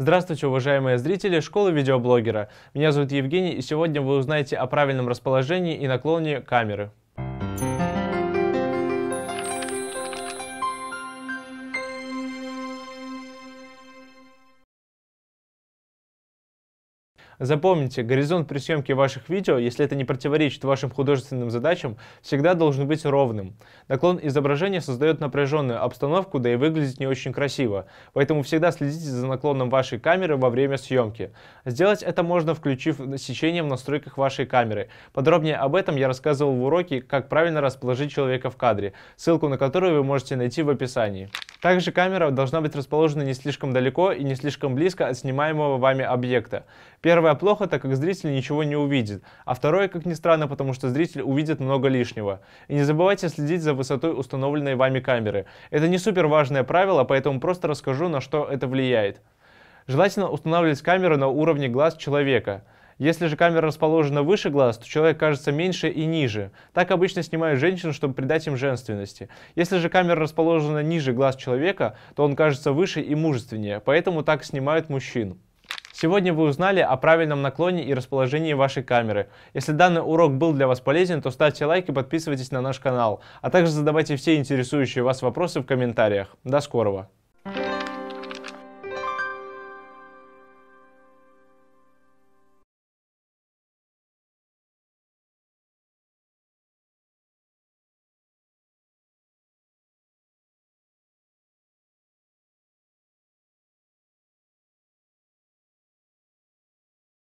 Здравствуйте, уважаемые зрители школы видеоблогера. Меня зовут Евгений, и сегодня вы узнаете о правильном расположении и наклоне камеры. Запомните, горизонт при съемке ваших видео, если это не противоречит вашим художественным задачам, всегда должен быть ровным. Наклон изображения создает напряженную обстановку, да и выглядит не очень красиво. Поэтому всегда следите за наклоном вашей камеры во время съемки. Сделать это можно, включив сечение в настройках вашей камеры. Подробнее об этом я рассказывал в уроке «Как правильно расположить человека в кадре», ссылку на который вы можете найти в описании. Также камера должна быть расположена не слишком далеко и не слишком близко от снимаемого вами объекта. Первое плохо, так как зритель ничего не увидит, а второе, как ни странно, потому что зритель увидит много лишнего. И не забывайте следить за высотой установленной вами камеры. Это не супер важное правило, поэтому просто расскажу, на что это влияет. Желательно устанавливать камеру на уровне глаз человека. Если же камера расположена выше глаз, то человек кажется меньше и ниже. Так обычно снимают женщин, чтобы придать им женственности. Если же камера расположена ниже глаз человека, то он кажется выше и мужественнее, поэтому так снимают мужчин. Сегодня вы узнали о правильном наклоне и расположении вашей камеры. Если данный урок был для вас полезен, то ставьте лайк и подписывайтесь на наш канал, а также задавайте все интересующие вас вопросы в комментариях. До скорого!